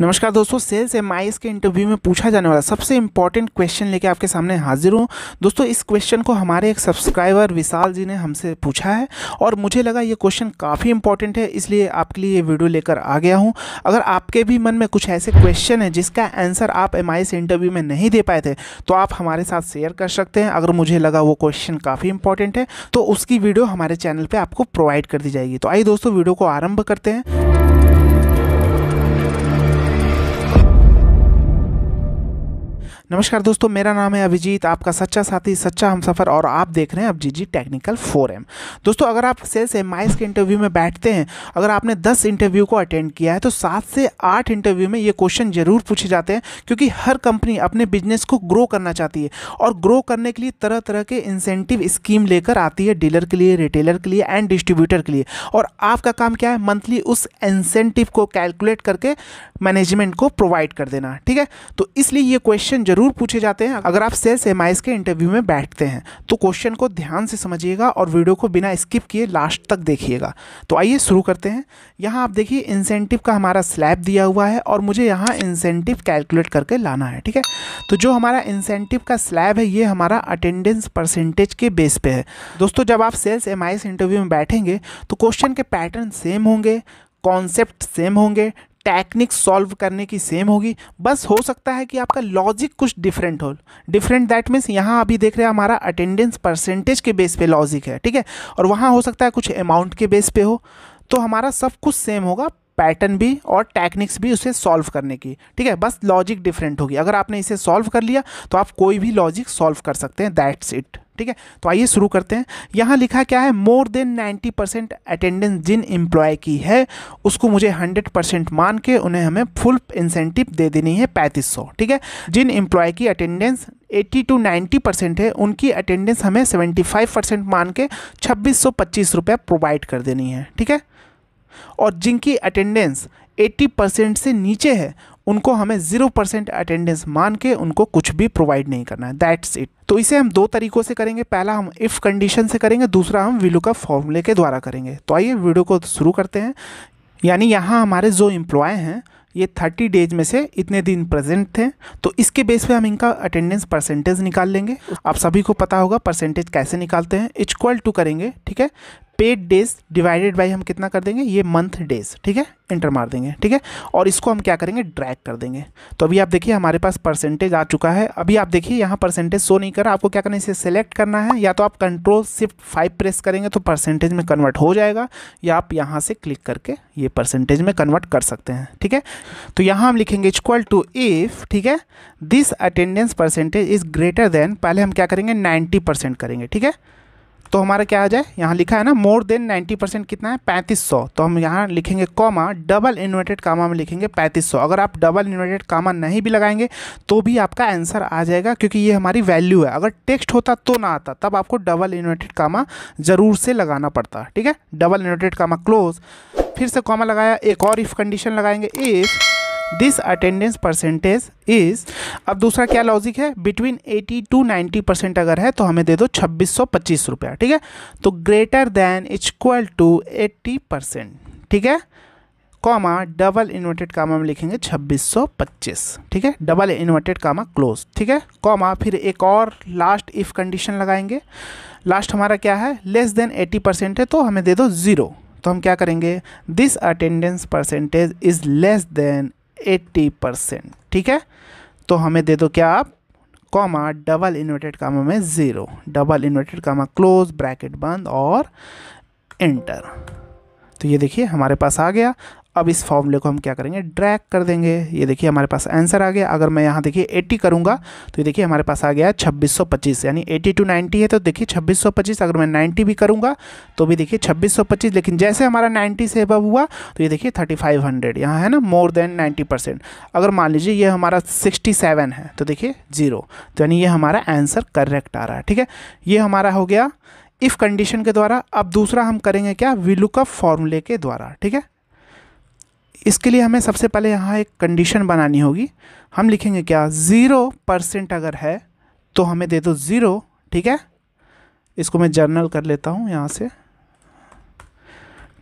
नमस्कार दोस्तों sales M आई के इंटरव्यू में पूछा जाने वाला सबसे इंपॉर्टेंट क्वेश्चन लेके आपके सामने हाजिर हूँ दोस्तों इस क्वेश्चन को हमारे एक सब्सक्राइबर विशाल जी ने हमसे पूछा है और मुझे लगा ये क्वेश्चन काफ़ी इंपॉर्टेंट है इसलिए आपके लिए ये वीडियो लेकर आ गया हूँ अगर आपके भी मन में कुछ ऐसे क्वेश्चन है जिसका आंसर आप एम से इंटरव्यू में नहीं दे पाए थे तो आप हमारे साथ शेयर कर सकते हैं अगर मुझे लगा वो क्वेश्चन काफ़ी इंपॉर्टेंट है तो उसकी वीडियो हमारे चैनल पर आपको प्रोवाइड कर दी जाएगी तो आइए दोस्तों वीडियो को आरम्भ करते हैं नमस्कार दोस्तों मेरा नाम है अभिजीत आपका सच्चा साथी सच्चा हम सफ़र और आप देख रहे हैं अब जी जी टेक्निकल फोरम दोस्तों अगर आप सेल्स एम के इंटरव्यू में बैठते हैं अगर आपने दस इंटरव्यू को अटेंड किया है तो सात से आठ इंटरव्यू में ये क्वेश्चन जरूर पूछे जाते हैं क्योंकि हर कंपनी अपने बिजनेस को ग्रो करना चाहती है और ग्रो करने के लिए तरह तरह के इंसेंटिव स्कीम लेकर आती है डीलर के लिए रिटेलर के लिए एंड डिस्ट्रीब्यूटर के लिए और आपका काम क्या है मंथली उस इंसेंटिव को कैलकुलेट करके मैनेजमेंट को प्रोवाइड कर देना ठीक है तो इसलिए ये क्वेश्चन जरूर ज़रूर पूछे जाते हैं अगर आप सेल्स एम के इंटरव्यू में बैठते हैं तो क्वेश्चन को ध्यान से समझिएगा और वीडियो को बिना स्किप किए लास्ट तक देखिएगा तो आइए शुरू करते हैं यहाँ आप देखिए इंसेंटिव का हमारा स्लैब दिया हुआ है और मुझे यहाँ इंसेंटिव कैलकुलेट करके लाना है ठीक है तो जो हमारा इंसेंटिव का स्लैब है ये हमारा अटेंडेंस परसेंटेज के बेस पे है दोस्तों जब आप सेल्स एम इंटरव्यू में बैठेंगे तो क्वेश्चन के पैटर्न सेम होंगे कॉन्सेप्ट सेम होंगे टेक्निक सॉल्व करने की सेम होगी बस हो सकता है कि आपका लॉजिक कुछ डिफरेंट हो डिफरेंट दैट मीन्स यहाँ अभी देख रहे हैं हमारा अटेंडेंस परसेंटेज के बेस पे लॉजिक है ठीक है और वहाँ हो सकता है कुछ अमाउंट के बेस पे हो तो हमारा सब कुछ सेम होगा पैटर्न भी और टेक्निक्स भी उसे सॉल्व करने की ठीक है बस लॉजिक डिफरेंट होगी अगर आपने इसे सॉल्व कर लिया तो आप कोई भी लॉजिक सॉल्व कर सकते हैं दैट्स इट ठीक है तो आइए शुरू करते हैं यहाँ लिखा क्या है मोर देन 90 परसेंट अटेंडेंस जिन एम्प्लॉय की है उसको मुझे 100 परसेंट मान के उन्हें हमें फुल इंसेंटिव दे देनी है पैंतीस सौ ठीक है जिन एम्प्लॉय की अटेंडेंस 80 टू 90 परसेंट है उनकी अटेंडेंस हमें 75 परसेंट मान के छब्बीस सौ पच्चीस रुपये प्रोवाइड कर देनी है ठीक है और जिनकी अटेंडेंस 80 परसेंट से नीचे है उनको हमें ज़ीरो परसेंट अटेंडेंस मान के उनको कुछ भी प्रोवाइड नहीं करना है दैट्स इट तो इसे हम दो तरीक़ों से करेंगे पहला हम इफ़ कंडीशन से करेंगे दूसरा हम विलू का फॉर्मूले के द्वारा करेंगे तो आइए वीडियो को शुरू करते हैं यानी यहाँ हमारे जो इम्प्लॉय हैं ये थर्टी डेज में से इतने दिन प्रेजेंट थे तो इसके बेस पे हम इनका अटेंडेंस परसेंटेज निकाल लेंगे आप सभी को पता होगा परसेंटेज कैसे निकालते हैं इक्वल टू करेंगे ठीक है पेड डेज डिवाइडेड बाई हम कितना कर देंगे ये मंथ डेज ठीक है इंटर मार देंगे ठीक है और इसको हम क्या करेंगे ड्रैग कर देंगे तो अभी आप देखिए हमारे पास परसेंटेज आ चुका है अभी आप देखिए यहाँ परसेंटेज शो नहीं कर रहा आपको क्या करना है इसे सेलेक्ट करना है या तो आप कंट्रोल सिर्फ फाइव प्रेस करेंगे तो परसेंटेज में कन्वर्ट हो जाएगा या आप यहाँ से क्लिक करके ये परसेंटेज में कन्वर्ट कर सकते हैं ठीक है तो यहाँ हम लिखेंगे इक्वल टू इफ़ ठीक है this attendance percentage is greater than पहले हम क्या करेंगे नाइन्टी करेंगे ठीक है तो हमारा क्या आ जाए यहाँ लिखा है ना मोर देन नाइन्टी परसेंट कितना है पैंतीस सौ तो हम यहाँ लिखेंगे कॉमा डबल इन्वर्टेड कामा में लिखेंगे पैंतीस सौ अगर आप डबल इन्वर्टेड कामा नहीं भी लगाएंगे तो भी आपका आंसर आ जाएगा क्योंकि ये हमारी वैल्यू है अगर टेक्स्ट होता तो ना आता तब आपको डबल इन्वर्टेड कामा ज़रूर से लगाना पड़ता ठीक है डबल इन्वर्टेड कामा क्लोज फिर से कॉमा लगाया एक और इफ़ कंडीशन लगाएंगे if this attendance percentage is अब दूसरा क्या लॉजिक है बिटवीन 80 टू 90 परसेंट अगर है तो हमें दे दो छब्बीस सौ पच्चीस रुपया ठीक है तो greater than equal to 80 percent ठीक है कॉमा डबल इन्वर्टेड कामा में लिखेंगे 2625 ठीक है डबल इन्वर्टेड कामा क्लोज ठीक है कॉमा फिर एक और लास्ट इफ़ कंडीशन लगाएंगे लास्ट हमारा क्या है लेस देन 80 परसेंट है तो हमें दे दो ज़ीरो तो हम क्या करेंगे this attendance percentage is less than eighty percent ठीक है तो हमें दे दो क्या आप कॉमा डबल इन्वर्टेड कामा में zero double inverted comma close bracket बंद और एंटर तो ये देखिए हमारे पास आ गया अब इस फॉर्मूले को हम क्या करेंगे ड्रैग कर देंगे ये देखिए हमारे पास आंसर आ गया अगर मैं यहाँ देखिए एट्टी करूँगा तो ये देखिए हमारे पास आ गया छब्बीस यानी एट्टी टू नाइन्टी है तो देखिए छब्बीस अगर मैं नाइन्टी भी करूँगा तो भी देखिए छब्बीस लेकिन जैसे हमारा नाइन्टी से अब हुआ तो ये देखिए थर्टी फाइव हंड्रेड यहाँ है ना मोर देन नाइन्टी परसेंट अगर मान लीजिए ये हमारा सिक्सटी सेवन है तो देखिए ज़ीरो तो यानी ये हमारा आंसर करेक्ट आ रहा है ठीक है ये हमारा हो गया इफ़ कंडीशन के द्वारा अब दूसरा हम करेंगे क्या विलुकअप फॉर्मूले के द्वारा ठीक है इसके लिए हमें सबसे पहले यहाँ एक कंडीशन बनानी होगी हम लिखेंगे क्या ज़ीरो परसेंट अगर है तो हमें दे दो ज़ीरो ठीक है इसको मैं जर्नल कर लेता हूँ यहाँ से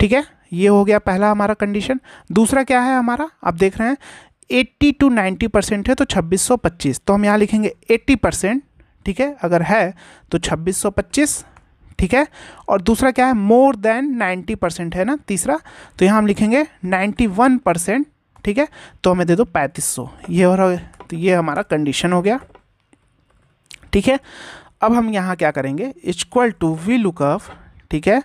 ठीक है ये हो गया पहला हमारा कंडीशन दूसरा क्या है हमारा आप देख रहे हैं 80 टू 90 परसेंट है तो 2625 तो हम यहाँ लिखेंगे 80 परसेंट ठीक है अगर है तो 2625 ठीक है और दूसरा क्या है मोर देन नाइन्टी परसेंट है ना तीसरा तो यहाँ हम लिखेंगे नाइन्टी वन परसेंट ठीक है तो हमें दे दो पैंतीस सौ ये और तो ये हमारा कंडीशन हो गया ठीक है अब हम यहाँ क्या करेंगे इक्वल टू वी लुकअप ठीक है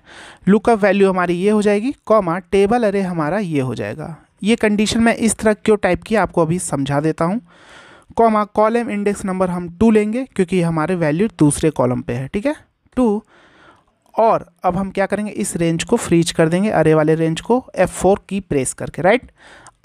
लुकअप वैल्यू हमारी ये हो जाएगी कॉमा टेबल अरे हमारा ये हो जाएगा ये कंडीशन मैं इस तरह क्यों टाइप की आपको अभी समझा देता हूँ कॉमा कॉलम इंडेक्स नंबर हम टू लेंगे क्योंकि हमारे वैल्यू दूसरे कॉलम पे है ठीक है टू और अब हम क्या करेंगे इस रेंज को फ्रीज कर देंगे अरे वाले रेंज को F4 की प्रेस करके राइट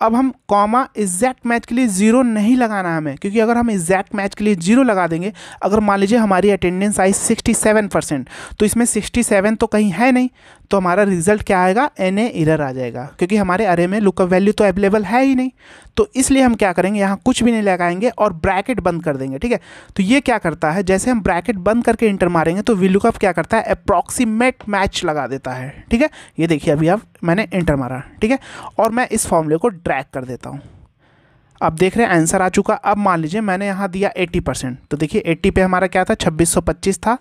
अब हम कॉमा एग्जैक्ट मैच के लिए ज़ीरो नहीं लगाना हमें क्योंकि अगर हम एग्जैक्ट मैच के लिए ज़ीरो लगा देंगे अगर मान लीजिए हमारी अटेंडेंस आई सिक्सटी सेवन परसेंट तो इसमें सिक्सटी सेवन तो कहीं है नहीं तो हमारा रिजल्ट क्या आएगा एन ए आ जाएगा क्योंकि हमारे अरे में लुकअप वैल्यू तो अवेलेबल है ही नहीं तो इसलिए हम क्या करेंगे यहाँ कुछ भी नहीं लगाएंगे और ब्रैकेट बंद कर देंगे ठीक है तो ये क्या करता है जैसे हम ब्रैकेट बंद करके इंटर मारेंगे तो वी लुकअप क्या करता है अप्रॉक्सीमेट मैच लगा देता है ठीक है ये देखिए अभी आप मैंने इंटर मारा ठीक है और मैं इस फॉर्मूले को ट्रैक कर देता हूँ अब देख रहे हैं आंसर आ चुका अब मान लीजिए मैंने यहाँ दिया 80 परसेंट तो देखिए 80 पे हमारा क्या था 2625 था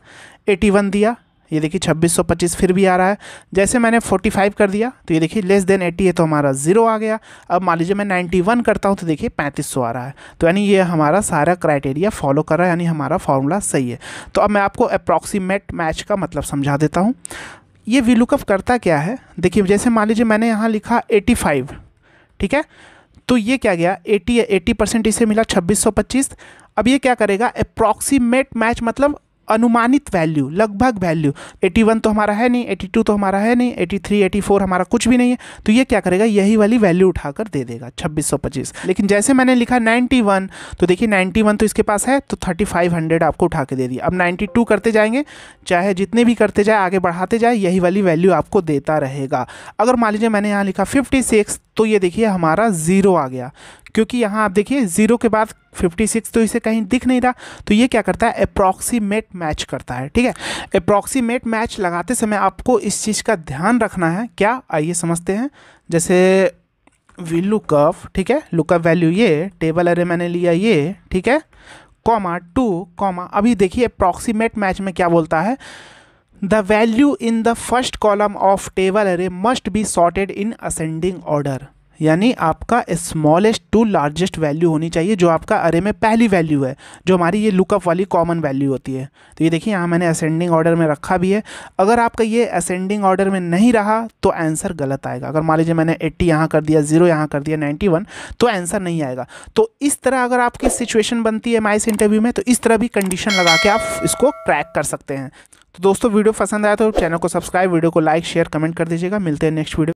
81 दिया ये देखिए 2625 फिर भी आ रहा है जैसे मैंने 45 कर दिया तो ये देखिए लेस देन 80 है तो हमारा ज़ीरो आ गया अब मान लीजिए मैं 91 करता हूँ तो देखिए 3500 आ रहा है तो यानी ये हमारा सारा क्राइटेरिया फॉलो कर रहा है यानी हमारा फार्मूला सही है तो अब मैं आपको अप्रॉक्सीमेट मैच का मतलब समझा देता हूँ ये वी लुकअप करता क्या है देखिए जैसे मान लीजिए मैंने यहाँ लिखा एटी ठीक है तो ये क्या गया 80 80 परसेंट इसे मिला 2625 अब ये क्या करेगा अप्रॉक्सीमेट मैच मतलब अनुमानित वैल्यू लगभग वैल्यू 81 तो हमारा है नहीं 82 तो हमारा है नहीं 83 84 हमारा कुछ भी नहीं है तो ये क्या करेगा यही वाली वैल्यू उठाकर दे देगा 2625 लेकिन जैसे मैंने लिखा 91 तो देखिए 91 तो इसके पास है तो 3500 आपको उठा के दे दिया अब 92 करते जाएंगे चाहे जितने भी करते जाए आगे बढ़ाते जाए यही वाली वैल्यू आपको देता रहेगा अगर मान लीजिए मैंने यहाँ लिखा फिफ्टी तो ये देखिए हमारा ज़ीरो आ गया क्योंकि यहाँ आप देखिए ज़ीरो के बाद 56 तो इसे कहीं दिख नहीं रहा तो ये क्या करता है अप्रॉक्सीमेट मैच करता है ठीक है अप्रॉक्सीमेट मैच लगाते समय आपको इस चीज़ का ध्यान रखना है क्या आइए समझते हैं जैसे वी लुकअप ठीक है लुकअप वैल्यू ये टेबल अरे मैंने लिया ये ठीक है कॉमा टू कॉमा अभी देखिए अप्रॉक्सीमेट मैच में क्या बोलता है the value in the first column of table array must be sorted in ascending order यानी आपका स्मॉलेस्ट टू लार्जेस्ट वैल्यू होनी चाहिए जो आपका अरे में पहली वैल्यू है जो हमारी ये लुकअप वाली कॉमन वैल्यू होती है तो ये देखिए यहाँ मैंने असेंडिंग ऑर्डर में रखा भी है अगर आपका ये असेंडिंग ऑर्डर में नहीं रहा तो आंसर गलत आएगा अगर मान लीजिए मैंने एट्टी यहाँ कर दिया जीरो यहाँ कर दिया नाइन्टी वन तो आंसर नहीं आएगा तो इस तरह अगर आपकी सिचुएशन बनती है माइस इंटरव्यू में तो इस तरह भी कंडीशन लगा के आप इसको क्रैक कर सकते हैं तो दोस्तों वीडियो पसंद आया तो चैनल को सब्सक्राइब वीडियो को लाइक शेयर कमेंट कर दीजिएगा मिलते हैं नेक्स्ट वीडियो